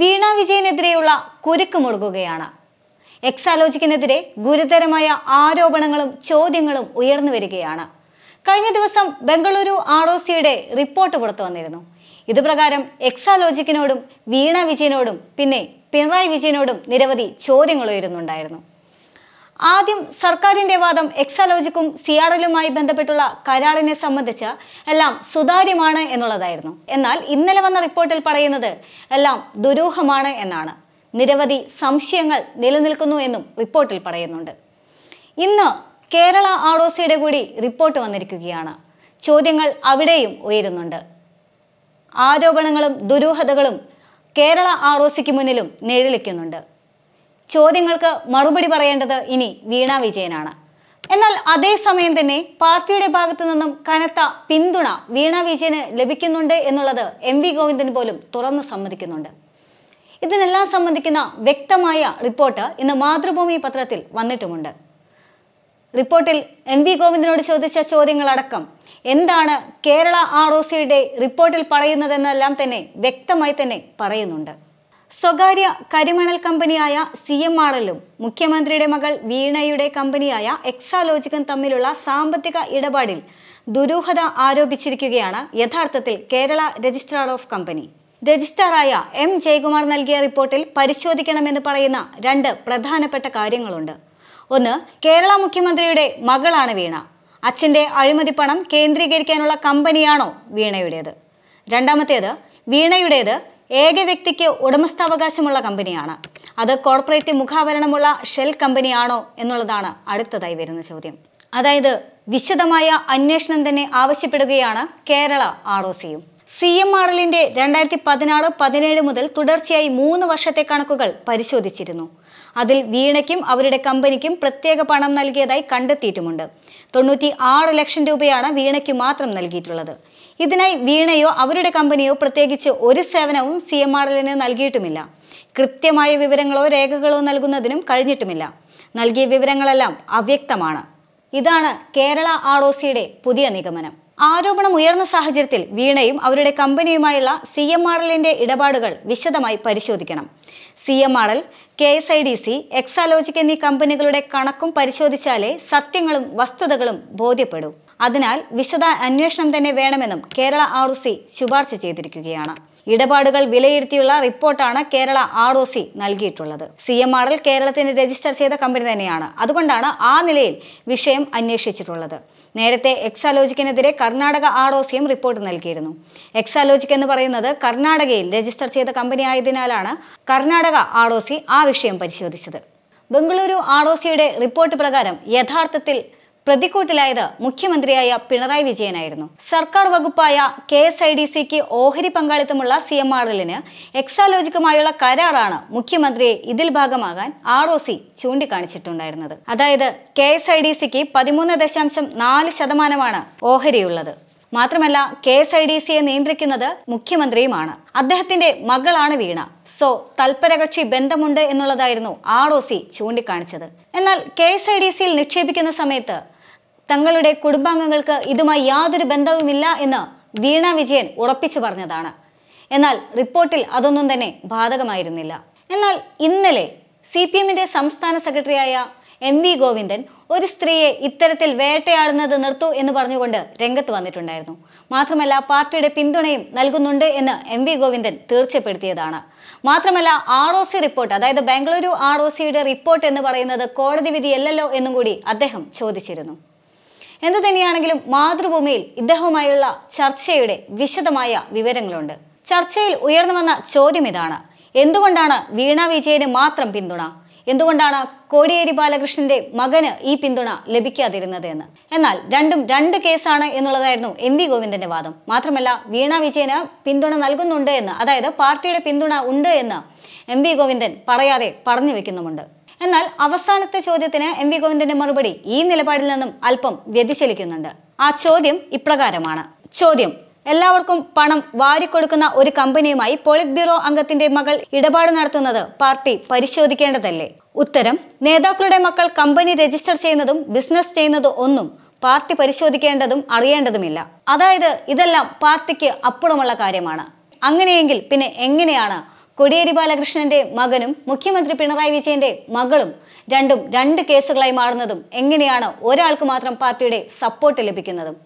വീണ വിജയനെതിരെയുള്ള കുരുക്ക് മുഴുകുകയാണ് എക്സാലോജിക്കിനെതിരെ ഗുരുതരമായ ആരോപണങ്ങളും ചോദ്യങ്ങളും ഉയർന്നു വരികയാണ് കഴിഞ്ഞ ദിവസം ബംഗളൂരു ആർ ഒ സിയുടെ റിപ്പോർട്ട് പുറത്തു വന്നിരുന്നു ഇതുപ്രകാരം എക്സാലോജിക്കിനോടും വീണ വിജയനോടും പിന്നെ പിണറായി വിജയനോടും നിരവധി ചോദ്യങ്ങൾ ഉയരുന്നുണ്ടായിരുന്നു ആദ്യം സർക്കാരിന്റെ വാദം എക്സാലോജിക്കും സിയാറലുമായി ബന്ധപ്പെട്ടുള്ള കരാറിനെ സംബന്ധിച്ച് എല്ലാം സുതാര്യമാണ് എന്നുള്ളതായിരുന്നു എന്നാൽ ഇന്നലെ വന്ന റിപ്പോർട്ടിൽ പറയുന്നത് എല്ലാം ദുരൂഹമാണ് എന്നാണ് നിരവധി സംശയങ്ങൾ നിലനിൽക്കുന്നു എന്നും റിപ്പോർട്ടിൽ പറയുന്നുണ്ട് ഇന്ന് കേരള ആർ ഒ സിയുടെ കൂടി റിപ്പോർട്ട് വന്നിരിക്കുകയാണ് ചോദ്യങ്ങൾ അവിടെയും ഉയരുന്നുണ്ട് ആരോപണങ്ങളും ദുരൂഹതകളും കേരള ആർ ഒ സിക്ക് മുന്നിലും നിഴലിക്കുന്നുണ്ട് ചോദ്യങ്ങൾക്ക് മറുപടി പറയേണ്ടത് ഇനി വീണ വിജയനാണ് എന്നാൽ അതേസമയം തന്നെ പാർട്ടിയുടെ ഭാഗത്തു നിന്നും കനത്ത പിന്തുണ വീണ വിജയന് ലഭിക്കുന്നുണ്ട് എന്നുള്ളത് എം വി ഗോവിന്ദൻ പോലും തുറന്നു സമ്മതിക്കുന്നുണ്ട് ഇതിനെല്ലാം സംബന്ധിക്കുന്ന വ്യക്തമായ റിപ്പോർട്ട് ഇന്ന് മാതൃഭൂമി പത്രത്തിൽ വന്നിട്ടുമുണ്ട് റിപ്പോർട്ടിൽ എം വി ഗോവിന്ദനോട് ചോദിച്ച ചോദ്യങ്ങളടക്കം എന്താണ് കേരള ആർ ഒ സിയുടെ റിപ്പോർട്ടിൽ പറയുന്നതെന്നെല്ലാം തന്നെ വ്യക്തമായി തന്നെ പറയുന്നുണ്ട് സ്വകാര്യ കരിമണൽ കമ്പനിയായ സി എം ആർ എല്ലും മുഖ്യമന്ത്രിയുടെ മകൾ വീണയുടെ കമ്പനിയായ എക്സാലോജിക്കും തമ്മിലുള്ള സാമ്പത്തിക ഇടപാടിൽ ദുരൂഹത ആരോപിച്ചിരിക്കുകയാണ് യഥാർത്ഥത്തിൽ കേരള രജിസ്ട്രാർ ഓഫ് കമ്പനി രജിസ്ട്രാറായ എം ജയകുമാർ നൽകിയ റിപ്പോർട്ടിൽ പരിശോധിക്കണമെന്ന് പറയുന്ന രണ്ട് പ്രധാനപ്പെട്ട കാര്യങ്ങളുണ്ട് ഒന്ന് കേരള മുഖ്യമന്ത്രിയുടെ മകളാണ് വീണ അച്ഛൻ്റെ അഴിമതി പണം കേന്ദ്രീകരിക്കാനുള്ള കമ്പനിയാണോ വീണയുടേത് രണ്ടാമത്തേത് വീണയുടേത് ഏക വ്യക്തിക്ക് ഉടമസ്ഥാവകാശമുള്ള കമ്പനിയാണ് അത് കോർപ്പറേറ്റ് മുഖാവരണമുള്ള ഷെൽ കമ്പനിയാണോ എന്നുള്ളതാണ് അടുത്തതായി വരുന്ന ചോദ്യം അതായത് വിശദമായ അന്വേഷണം തന്നെ ആവശ്യപ്പെടുകയാണ് കേരള ആർ ഒ സിയും സി എം ആർ എല്ലിൻ്റെ രണ്ടായിരത്തി പതിനാറ് പതിനേഴ് മുതൽ തുടർച്ചയായി മൂന്ന് വർഷത്തെ കണക്കുകൾ പരിശോധിച്ചിരുന്നു അതിൽ വീണയ്ക്കും അവരുടെ കമ്പനിക്കും പ്രത്യേക പണം നൽകിയതായി കണ്ടെത്തിയിട്ടുമുണ്ട് തൊണ്ണൂറ്റി ആറ് ലക്ഷം രൂപയാണ് വീണയ്ക്ക് മാത്രം നൽകിയിട്ടുള്ളത് ഇതിനായി വീണയോ അവരുടെ കമ്പനിയോ പ്രത്യേകിച്ച് ഒരു സേവനവും സി എം ആർ എല്ലിന് നൽകിയിട്ടുമില്ല കൃത്യമായ വിവരങ്ങളോ രേഖകളോ നൽകുന്നതിനും കഴിഞ്ഞിട്ടുമില്ല നൽകിയ വിവരങ്ങളെല്ലാം അവ്യക്തമാണ് ഇതാണ് കേരള ആർ ഒ സിയുടെ പുതിയ നിഗമനം ആരോപണം ഉയർന്ന സാഹചര്യത്തിൽ വീണയും അവരുടെ കമ്പനിയുമായുള്ള സി എം ആർ ഇടപാടുകൾ വിശദമായി പരിശോധിക്കണം C M R L K S I D C Exalogic എന്നീ കമ്പനികളുടെ കണക്കും പരിശോധിച്ചാലേ സത്യങ്ങളും വസ്തുതകളും ബോധ്യപ്പെടൂ അതിനാൽ വിശദ അന്വേഷണം തന്നെ വേണമെന്നും കേരള ആർ സി ശുപാർശ ചെയ്തിരിക്കുകയാണ് ഇടപാടുകൾ വിലയിരുത്തിയുള്ള റിപ്പോർട്ടാണ് കേരള ആർ ഒ സി നൽകിയിട്ടുള്ളത് സി എം ആർ എൽ കേരളത്തിന് രജിസ്റ്റർ ചെയ്ത കമ്പനി തന്നെയാണ് അതുകൊണ്ടാണ് ആ നിലയിൽ വിഷയം അന്വേഷിച്ചിട്ടുള്ളത് നേരത്തെ എക്സാലോജിക്കിനെതിരെ കർണാടക ആർ ഒ സിയും റിപ്പോർട്ട് നൽകിയിരുന്നു എക്സാലോജിക് എന്ന് പറയുന്നത് കർണാടകയിൽ രജിസ്റ്റർ ചെയ്ത കമ്പനി ആയതിനാലാണ് കർണാടക ആർ ഒ സി ആ വിഷയം പരിശോധിച്ചത് ബംഗളൂരു ആർ ഒ സിയുടെ റിപ്പോർട്ട് പ്രകാരം യഥാർത്ഥത്തിൽ പ്രതിക്കൂട്ടിലായത് മുഖ്യമന്ത്രിയായ പിണറായി വിജയനായിരുന്നു സർക്കാർ വകുപ്പായ കെ എസ് ഐ ഡി സിക്ക് ഓഹരി പങ്കാളിത്തമുള്ള സി എം ആർ എല്ലിന് എക്സാലോജിക്കുമായുള്ള കരാറാണ് മുഖ്യമന്ത്രിയെ ഇതിൽ ഭാഗമാകാൻ ആർ ഒ സി ചൂണ്ടിക്കാണിച്ചിട്ടുണ്ടായിരുന്നത് അതായത് കെ എസ് ഐ ഡി സിക്ക് പതിമൂന്ന് ദശാംശം നാല് ശതമാനമാണ് ഓഹരിയുള്ളത് മാത്രമല്ല കെ എസ് ഐ ഡി സിയെ നിയന്ത്രിക്കുന്നത് മുഖ്യമന്ത്രിയുമാണ് അദ്ദേഹത്തിന്റെ മകളാണ് വീണ സോ തൽപരകക്ഷി ബന്ധമുണ്ട് എന്നുള്ളതായിരുന്നു ആർ ഒ സി ചൂണ്ടിക്കാണിച്ചത് എന്നാൽ കെ എസ് ഐ ഡി സിയിൽ നിക്ഷേപിക്കുന്ന സമയത്ത് തങ്ങളുടെ കുടുംബാംഗങ്ങൾക്ക് ഇതുമായി യാതൊരു ബന്ധവുമില്ല എന്ന് വീണ വിജയൻ ഉറപ്പിച്ചു പറഞ്ഞതാണ് എന്നാൽ റിപ്പോർട്ടിൽ അതൊന്നും തന്നെ ബാധകമായിരുന്നില്ല എന്നാൽ ഇന്നലെ സി പി എമ്മിന്റെ സംസ്ഥാന സെക്രട്ടറിയായ എം വി ഗോവിന്ദൻ ഒരു സ്ത്രീയെ ഇത്തരത്തിൽ വേട്ടയാടുന്നത് നിർത്തു എന്ന് പറഞ്ഞുകൊണ്ട് രംഗത്ത് വന്നിട്ടുണ്ടായിരുന്നു മാത്രമല്ല പാർട്ടിയുടെ പിന്തുണയും നൽകുന്നുണ്ട് എന്ന് എം വി ഗോവിന്ദൻ തീർച്ചപ്പെടുത്തിയതാണ് മാത്രമല്ല ആർ ഒ സി റിപ്പോർട്ട് അതായത് ബാംഗ്ലൂരു ആർ ഒ സിയുടെ റിപ്പോർട്ട് എന്ന് പറയുന്നത് കോടതി വിധിയല്ലല്ലോ എന്നും കൂടി അദ്ദേഹം ചോദിച്ചിരുന്നു എന്തു തന്നെയാണെങ്കിലും മാതൃഭൂമിയിൽ ഇദ്ദേഹവുമായുള്ള ചർച്ചയുടെ വിശദമായ വിവരങ്ങളുണ്ട് ചർച്ചയിൽ ഉയർന്നു വന്ന ചോദ്യം ഇതാണ് എന്തുകൊണ്ടാണ് വീണ വിജയന് മാത്രം പിന്തുണ എന്തുകൊണ്ടാണ് കോടിയേരി ബാലകൃഷ്ണന്റെ മകന് ഈ പിന്തുണ ലഭിക്കാതിരുന്നത് എന്ന് എന്നാൽ രണ്ടും രണ്ട് കേസാണ് എന്നുള്ളതായിരുന്നു എം വി ഗോവിന്ദന്റെ വാദം മാത്രമല്ല വീണ വിജയന് പിന്തുണ നൽകുന്നുണ്ട് എന്ന് അതായത് പാർട്ടിയുടെ പിന്തുണ ഉണ്ട് എന്ന് എം വി ഗോവിന്ദൻ പറയാതെ പറഞ്ഞു വെക്കുന്നുമുണ്ട് എന്നാൽ അവസാനത്തെ ചോദ്യത്തിന് എം വി ഗോവിന്ദന്റെ മറുപടി ഈ നിലപാടിൽ നിന്നും അല്പം വ്യതിചലിക്കുന്നുണ്ട് ആ ചോദ്യം ഇപ്രകാരമാണ് ചോദ്യം എല്ലാവർക്കും പണം വാരിക്കൊടുക്കുന്ന ഒരു കമ്പനിയുമായി പോളിറ്റ് ബ്യൂറോ അംഗത്തിന്റെ മകൾ ഇടപാട് നടത്തുന്നത് പാർട്ടി പരിശോധിക്കേണ്ടതല്ലേ ഉത്തരം നേതാക്കളുടെ മക്കൾ കമ്പനി രജിസ്റ്റർ ചെയ്യുന്നതും ബിസിനസ് ചെയ്യുന്നതും ഒന്നും പാർട്ടി പരിശോധിക്കേണ്ടതും അറിയേണ്ടതുമില്ല അതായത് ഇതെല്ലാം പാർട്ടിക്ക് അപ്പുറമുള്ള കാര്യമാണ് അങ്ങനെയെങ്കിൽ പിന്നെ എങ്ങനെയാണ് കോടിയേരി ബാലകൃഷ്ണന്റെ മകനും മുഖ്യമന്ത്രി പിണറായി വിജയന്റെ മകളും രണ്ടും രണ്ട് കേസുകളായി മാറുന്നതും എങ്ങനെയാണ് ഒരാൾക്ക് മാത്രം പാർട്ടിയുടെ സപ്പോർട്ട് ലഭിക്കുന്നതും